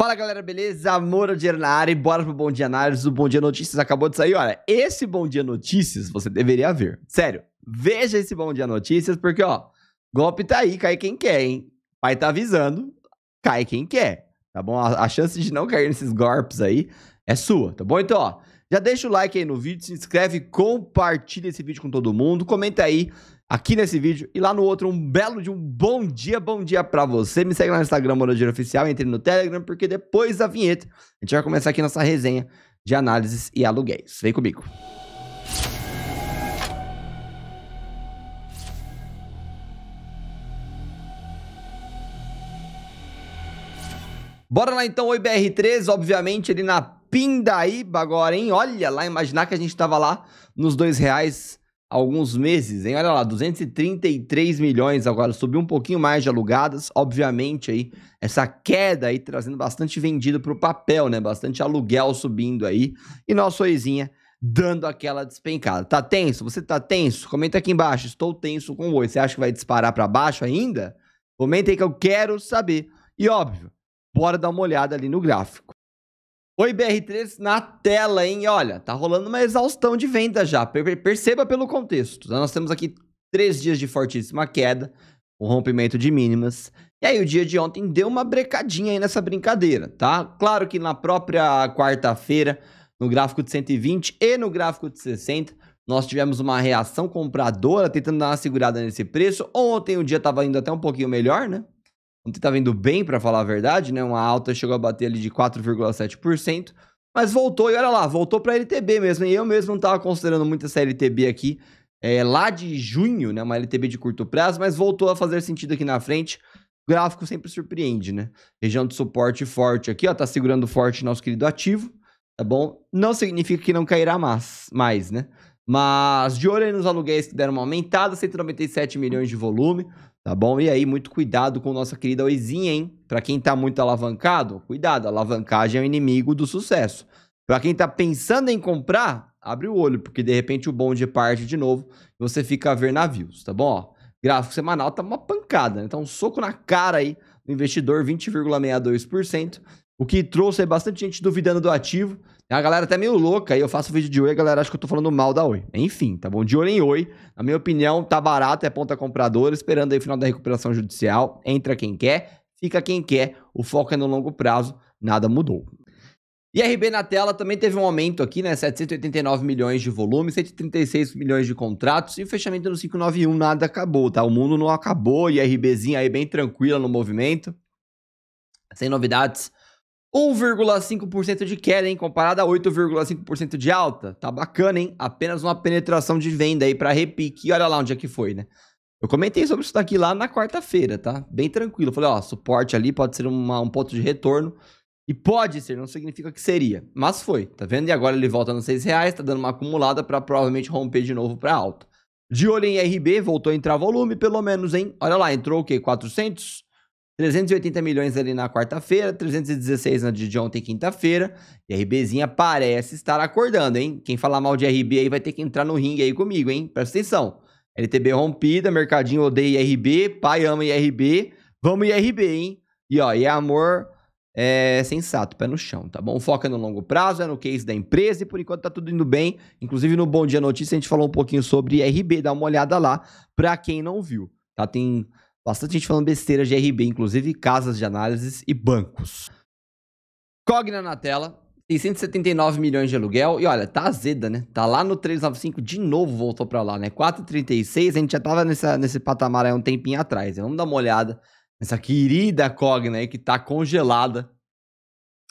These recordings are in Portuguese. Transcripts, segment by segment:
Fala galera, beleza? Amor Dinheiro na área e bora pro Bom Dia Análise. O Bom Dia Notícias acabou de sair. Olha, esse Bom Dia Notícias você deveria ver. Sério, veja esse Bom Dia Notícias, porque ó, golpe tá aí, cai quem quer, hein? Pai tá avisando, cai quem quer, tá bom? A, a chance de não cair nesses golpes aí é sua, tá bom? Então, ó, já deixa o like aí no vídeo, se inscreve, compartilha esse vídeo com todo mundo, comenta aí aqui nesse vídeo e lá no outro. Um belo de um bom dia, bom dia para você. Me segue lá no Instagram, Moradeiro Oficial, entre no Telegram, porque depois da vinheta a gente vai começar aqui nossa resenha de análises e aluguéis. Vem comigo. Bora lá então, oi BR3, obviamente ele na Pindaíba agora, hein? Olha lá, imaginar que a gente tava lá nos dois reais alguns meses, hein? Olha lá, 233 milhões agora, subiu um pouquinho mais de alugadas, obviamente aí, essa queda aí trazendo bastante vendido para o papel, né? Bastante aluguel subindo aí, e nossa oizinha dando aquela despencada. Tá tenso? Você tá tenso? Comenta aqui embaixo, estou tenso com o oi. Você acha que vai disparar para baixo ainda? Comenta aí que eu quero saber. E óbvio, bora dar uma olhada ali no gráfico. Oi, BR3 na tela, hein? Olha, tá rolando uma exaustão de venda já. Perceba pelo contexto. Tá? Nós temos aqui três dias de fortíssima queda, o um rompimento de mínimas. E aí, o dia de ontem deu uma brecadinha aí nessa brincadeira, tá? Claro que na própria quarta-feira, no gráfico de 120 e no gráfico de 60, nós tivemos uma reação compradora tentando dar uma segurada nesse preço. Ontem o dia tava indo até um pouquinho melhor, né? ontem estava tá indo bem, para falar a verdade, né? Uma alta chegou a bater ali de 4,7%, mas voltou, e olha lá, voltou para LTB mesmo. E eu mesmo não estava considerando muito essa LTB aqui é, lá de junho, né? Uma LTB de curto prazo, mas voltou a fazer sentido aqui na frente. O gráfico sempre surpreende, né? Região de suporte forte aqui, ó, tá segurando forte nosso querido ativo, tá bom? Não significa que não cairá mais, mais né? Mas de olho aí nos aluguéis que deram uma aumentada, 197 milhões de volume, Tá bom? E aí, muito cuidado com nossa querida oizinha, hein? Para quem tá muito alavancado, cuidado, alavancagem é o inimigo do sucesso. Para quem tá pensando em comprar, abre o olho, porque de repente o bonde parte de novo e você fica a ver navios, tá bom? Ó, gráfico semanal tá uma pancada, né? Tá um soco na cara aí do investidor, 20,62% o que trouxe é bastante gente duvidando do ativo. A galera até meio louca, aí eu faço vídeo de Oi, a galera acha que eu tô falando mal da Oi. Enfim, tá bom? De olho em Oi, na minha opinião, tá barato, é ponta compradora, esperando aí o final da recuperação judicial. Entra quem quer, fica quem quer, o foco é no longo prazo, nada mudou. IRB na tela também teve um aumento aqui, né? 789 milhões de volume, 136 milhões de contratos e o fechamento no 591 nada acabou, tá? O mundo não acabou, IRBzinho aí bem tranquila no movimento, sem novidades 1,5% de queda, hein? comparado a 8,5% de alta. Tá bacana, hein? Apenas uma penetração de venda aí para repique. E olha lá onde é que foi, né? Eu comentei sobre isso daqui lá na quarta-feira, tá? Bem tranquilo. falei, ó, suporte ali pode ser uma, um ponto de retorno. E pode ser, não significa que seria. Mas foi, tá vendo? E agora ele volta nos 6 reais, tá dando uma acumulada para provavelmente romper de novo para alta. De olho em RB, voltou a entrar volume, pelo menos, hein? Olha lá, entrou o quê? 400? 380 milhões ali na quarta-feira, 316 na de ontem, quinta-feira. E a RBzinha parece estar acordando, hein? Quem falar mal de RB aí vai ter que entrar no ringue aí comigo, hein? Presta atenção. LTB rompida, mercadinho odeia IRB, pai ama IRB. Vamos IRB, hein? E ó, e é amor é sensato, pé no chão, tá bom? Foca no longo prazo, é no case da empresa e por enquanto tá tudo indo bem. Inclusive no Bom Dia Notícia a gente falou um pouquinho sobre IRB, dá uma olhada lá pra quem não viu, tá? Tem Bastante gente falando besteira de RB, inclusive casas de análises e bancos. Cogna na tela, 679 milhões de aluguel. E olha, tá azeda, né? Tá lá no 395, de novo voltou pra lá, né? 4,36, a gente já tava nessa, nesse patamar aí um tempinho atrás. Né? Vamos dar uma olhada nessa querida Cogna aí que tá congelada.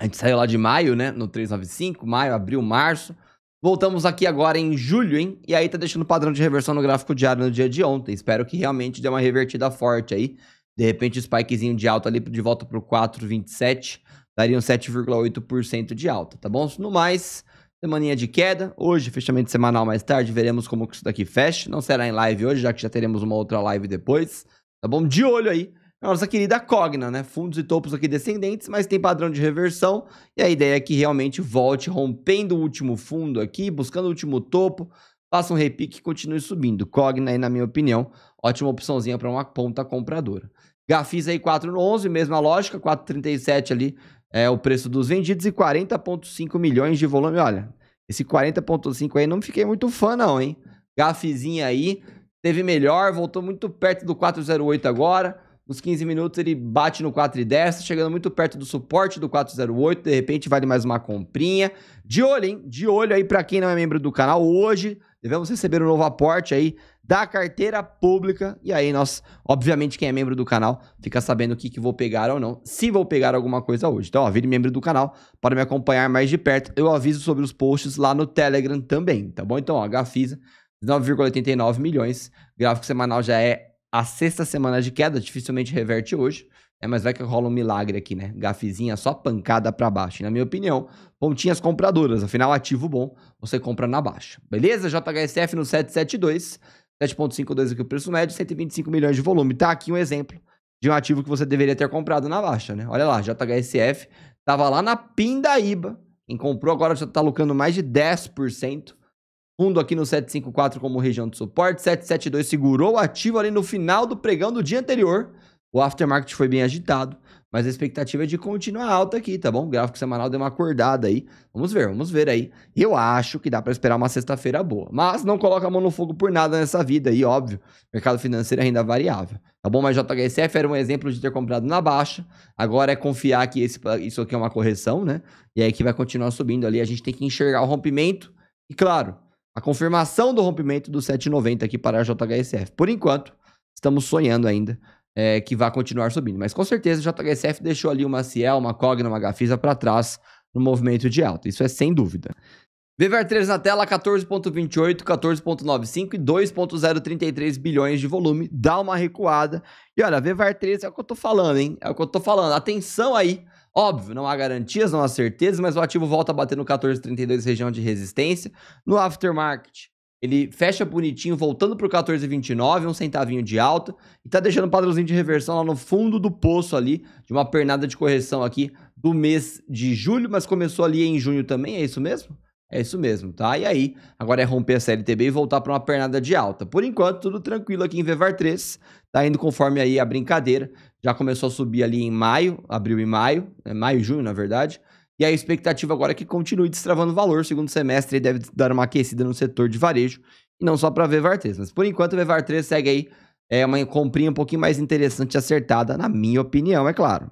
A gente saiu lá de maio, né? No 395, maio, abril, março. Voltamos aqui agora em julho, hein? E aí tá deixando padrão de reversão no gráfico diário no dia de ontem. Espero que realmente dê uma revertida forte aí. De repente, o spikezinho de alta ali de volta pro 4,27 dariam 7,8% de alta, tá bom? No mais, semaninha de queda. Hoje, fechamento semanal mais tarde, veremos como isso daqui fecha. Não será em live hoje, já que já teremos uma outra live depois, tá bom? De olho aí é a nossa querida Cogna, né? Fundos e topos aqui descendentes, mas tem padrão de reversão. E a ideia é que realmente volte rompendo o último fundo aqui, buscando o último topo, faça um repique e continue subindo. Cogna aí, na minha opinião, ótima opçãozinha para uma ponta compradora. Gafis aí 4 no 11, mesma lógica, 4,37 ali é o preço dos vendidos e 40,5 milhões de volume. Olha, esse 40,5 aí não fiquei muito fã não, hein? Gafizinha aí, teve melhor, voltou muito perto do 408 agora nos 15 minutos ele bate no 4,10, chegando muito perto do suporte do 4,08. De repente vale mais uma comprinha. De olho, hein? De olho aí para quem não é membro do canal hoje. Devemos receber um novo aporte aí da carteira pública. E aí nós, obviamente, quem é membro do canal fica sabendo o que, que vou pegar ou não. Se vou pegar alguma coisa hoje. Então, ó, vire membro do canal para me acompanhar mais de perto. Eu aviso sobre os posts lá no Telegram também, tá bom? Então, ó, Gafisa, 9,89 milhões. gráfico semanal já é a sexta semana de queda, dificilmente reverte hoje, é, mas vai que rola um milagre aqui, né? Gafizinha só pancada para baixo. E, na minha opinião, pontinhas compradoras. Afinal, ativo bom, você compra na baixa. Beleza? JHSF no 772, 7.52 aqui o preço médio, 125 milhões de volume. Tá aqui um exemplo de um ativo que você deveria ter comprado na baixa, né? Olha lá, JHSF tava lá na pindaíba. Quem comprou agora já tá lucrando mais de 10%. Fundo aqui no 754 como região de suporte. 772 segurou ativo ali no final do pregão do dia anterior. O aftermarket foi bem agitado, mas a expectativa é de continuar alta aqui, tá bom? O gráfico semanal deu uma acordada aí. Vamos ver, vamos ver aí. Eu acho que dá para esperar uma sexta-feira boa, mas não coloca a mão no fogo por nada nessa vida aí, óbvio. Mercado financeiro é renda variável, tá bom? Mas JHSF era um exemplo de ter comprado na baixa. Agora é confiar que esse, isso aqui é uma correção, né? E é aí que vai continuar subindo ali. A gente tem que enxergar o rompimento e, claro, a confirmação do rompimento do 7,90 aqui para a JHSF. Por enquanto, estamos sonhando ainda é, que vá continuar subindo. Mas com certeza a JHSF deixou ali uma Ciel, uma Cogna, uma Gafisa para trás no movimento de alta. Isso é sem dúvida. VVAR 3 na tela, 14.28, 14.95 e 2.033 bilhões de volume, dá uma recuada. E olha, VVAR 3 é o que eu tô falando, hein? É o que eu tô falando. Atenção aí. Óbvio, não há garantias, não há certezas, mas o ativo volta a bater no 14.32 região de resistência. No aftermarket, ele fecha bonitinho, voltando pro 14,29, um centavinho de alta, e tá deixando um padrãozinho de reversão lá no fundo do poço ali, de uma pernada de correção aqui do mês de julho, mas começou ali em junho também, é isso mesmo? É isso mesmo, tá? E aí, agora é romper a CLTB e voltar para uma pernada de alta. Por enquanto, tudo tranquilo aqui em Vevar 3, tá indo conforme aí a brincadeira. Já começou a subir ali em maio, abril e maio, é maio e junho, na verdade. E a expectativa agora é que continue destravando valor. Segundo semestre, deve dar uma aquecida no setor de varejo, e não só para Vevar 3. Mas por enquanto, o Vevar 3 segue aí é uma comprinha um pouquinho mais interessante e acertada, na minha opinião, é claro.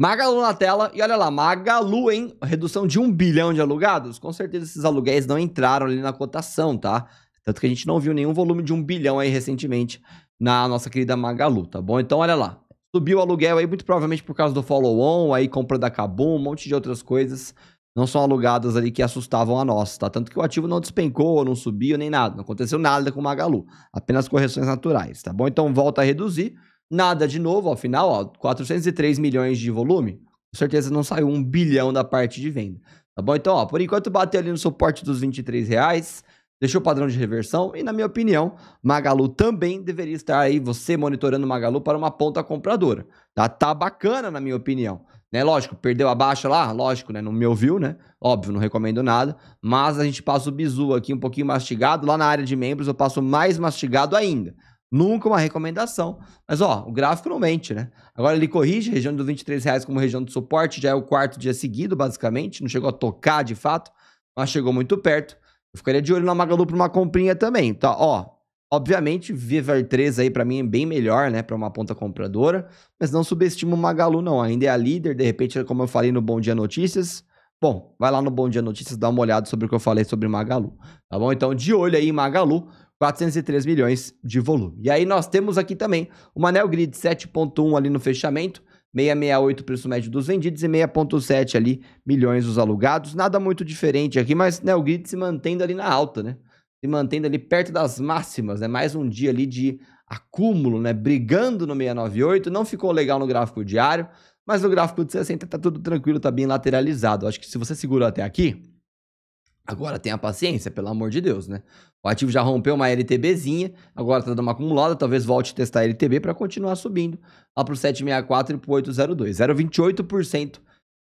Magalu na tela e olha lá, Magalu, hein? Redução de um bilhão de alugados. Com certeza esses aluguéis não entraram ali na cotação, tá? Tanto que a gente não viu nenhum volume de um bilhão aí recentemente na nossa querida Magalu, tá bom? Então olha lá, subiu o aluguel aí muito provavelmente por causa do follow-on, aí compra da Kabum, um monte de outras coisas não são alugadas ali que assustavam a nós, tá? Tanto que o ativo não despencou, não subiu nem nada, não aconteceu nada com o Magalu, apenas correções naturais, tá bom? Então volta a reduzir Nada de novo, afinal, ó, 403 milhões de volume. Com certeza não saiu um bilhão da parte de venda. Tá bom? Então, ó, por enquanto bateu ali no suporte dos 23 reais deixou o padrão de reversão e, na minha opinião, Magalu também deveria estar aí, você monitorando Magalu para uma ponta compradora. Tá, tá bacana, na minha opinião. Né, lógico, perdeu a baixa lá, lógico, né? Não me ouviu, né? Óbvio, não recomendo nada. Mas a gente passa o bizu aqui um pouquinho mastigado. Lá na área de membros eu passo mais mastigado ainda. Nunca uma recomendação. Mas, ó, o gráfico não mente, né? Agora ele corrige, região dos 23 reais como região de suporte, já é o quarto dia seguido, basicamente. Não chegou a tocar, de fato, mas chegou muito perto. Eu ficaria de olho na Magalu para uma comprinha também, tá? Ó, obviamente, Viver 3 aí para mim é bem melhor, né? Para uma ponta compradora. Mas não subestimo o Magalu, não. Ainda é a líder, de repente, como eu falei no Bom Dia Notícias... Bom, vai lá no Bom Dia Notícias, dá uma olhada sobre o que eu falei sobre Magalu. Tá bom? Então, de olho aí, Magalu. 403 milhões de volume. E aí nós temos aqui também o Manel Grid 7.1 ali no fechamento, 668 preço médio dos vendidos e 6.7 ali milhões dos alugados. Nada muito diferente aqui, mas né, o Grid se mantendo ali na alta, né? Se mantendo ali perto das máximas, né? Mais um dia ali de acúmulo, né? Brigando no 698, não ficou legal no gráfico diário, mas no gráfico de 60 tá tudo tranquilo, tá bem lateralizado. Acho que se você segurou até aqui, Agora tenha paciência, pelo amor de Deus, né? O ativo já rompeu uma LTBzinha, agora está dando uma acumulada, talvez volte a testar a LTB para continuar subindo lá pro 764 e pro o 802. 0,28%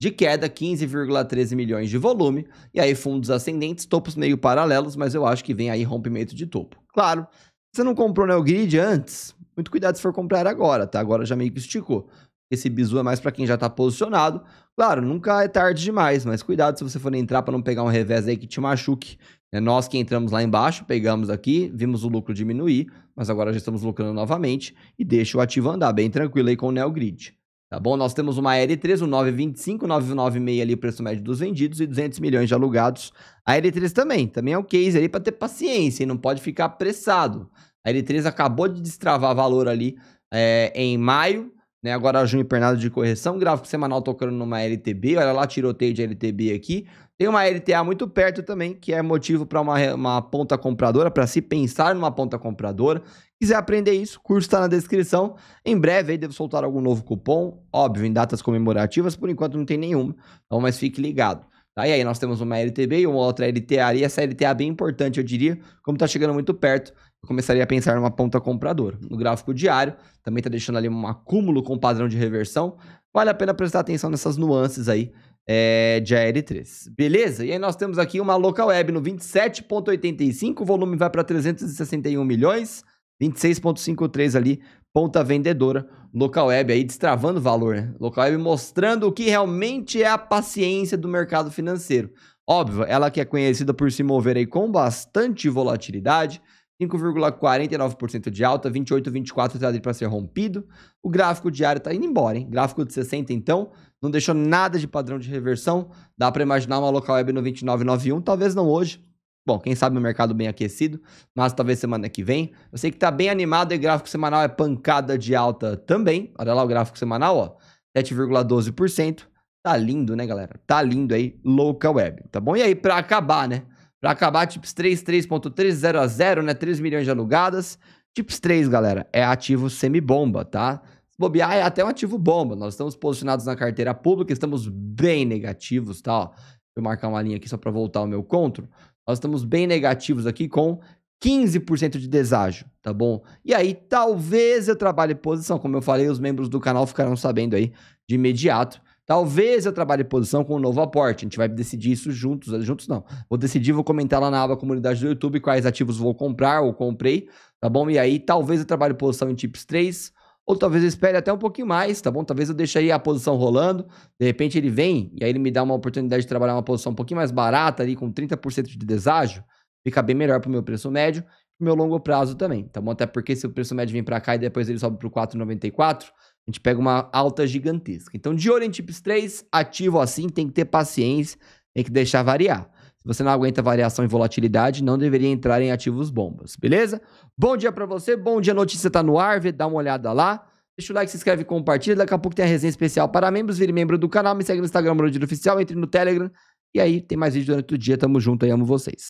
de queda, 15,13 milhões de volume, e aí fundos ascendentes, topos meio paralelos, mas eu acho que vem aí rompimento de topo. Claro, você não comprou no Grid antes? Muito cuidado se for comprar agora, tá? Agora já meio que esticou. Esse bizu é mais para quem já tá posicionado. Claro, nunca é tarde demais, mas cuidado se você for entrar para não pegar um revés aí que te machuque. É nós que entramos lá embaixo, pegamos aqui, vimos o lucro diminuir, mas agora já estamos lucrando novamente e deixa o ativo andar bem tranquilo aí com o Neo Grid. Tá bom? Nós temos uma L3, um 925, 996 ali o preço médio dos vendidos e 200 milhões de alugados. A L3 também, também é um case ali para ter paciência e não pode ficar apressado. A L3 acabou de destravar valor ali é, em maio, né? Agora junho pernado de correção, gráfico semanal tocando numa LTB, olha lá, tiroteio de LTB aqui. Tem uma LTA muito perto também, que é motivo para uma, uma ponta compradora, para se pensar numa ponta compradora. Quiser aprender isso, o curso está na descrição. Em breve aí devo soltar algum novo cupom, óbvio, em datas comemorativas, por enquanto não tem nenhuma, então, mas fique ligado. Tá? E aí nós temos uma LTB e uma outra LTA, e essa LTA é bem importante, eu diria, como está chegando muito perto, eu começaria a pensar numa ponta compradora. No gráfico diário, também está deixando ali um acúmulo com padrão de reversão. Vale a pena prestar atenção nessas nuances aí é, de ar 3 Beleza? E aí nós temos aqui uma local web no 27,85, o volume vai para 361 milhões, 26,53 ali, ponta vendedora, local web aí destravando valor, né? Local web mostrando o que realmente é a paciência do mercado financeiro. Óbvio, ela que é conhecida por se mover aí com bastante volatilidade, 5,49% de alta, 28,24 está ali para ser rompido. O gráfico diário está indo embora, hein? Gráfico de 60, então, não deixou nada de padrão de reversão. Dá para imaginar uma local web no 29,91, talvez não hoje. Bom, quem sabe o um mercado bem aquecido, mas talvez semana que vem. Eu sei que está bem animado e gráfico semanal é pancada de alta também. Olha lá o gráfico semanal, ó, 7,12%. Tá lindo, né, galera? Tá lindo aí, local web, tá bom? E aí, para acabar, né? Para acabar, Tips 3, 3.3, a 0, né? 3 milhões de alugadas. Tips 3, galera, é ativo semibomba, tá? bobear é até um ativo bomba. Nós estamos posicionados na carteira pública, estamos bem negativos, tá? Ó, deixa eu marcar uma linha aqui só para voltar ao meu controle Nós estamos bem negativos aqui com 15% de deságio, tá bom? E aí, talvez eu trabalhe posição. Como eu falei, os membros do canal ficarão sabendo aí de imediato. Talvez eu trabalhe posição com um novo aporte. A gente vai decidir isso juntos. Juntos não. Vou decidir, vou comentar lá na aba comunidade do YouTube quais ativos vou comprar ou comprei, tá bom? E aí talvez eu trabalhe posição em TIPS 3, ou talvez eu espere até um pouquinho mais, tá bom? Talvez eu deixe aí a posição rolando, de repente ele vem e aí ele me dá uma oportunidade de trabalhar uma posição um pouquinho mais barata ali, com 30% de deságio, fica bem melhor para o meu preço médio, pro meu longo prazo também, tá então, bom? Até porque se o preço médio vem para cá e depois ele sobe pro 4,94, a gente pega uma alta gigantesca. Então, de olho em TIPS 3, ativo assim, tem que ter paciência, tem que deixar variar. Se você não aguenta variação e volatilidade, não deveria entrar em ativos bombas, beleza? Bom dia para você, bom dia, notícia tá no ar, vê, dá uma olhada lá. Deixa o like, se inscreve, compartilha. Daqui a pouco tem a resenha especial para membros. Vire membro do canal, me segue no Instagram, Morodir Oficial, entre no Telegram. E aí tem mais vídeo durante o dia. Tamo junto aí, amo vocês.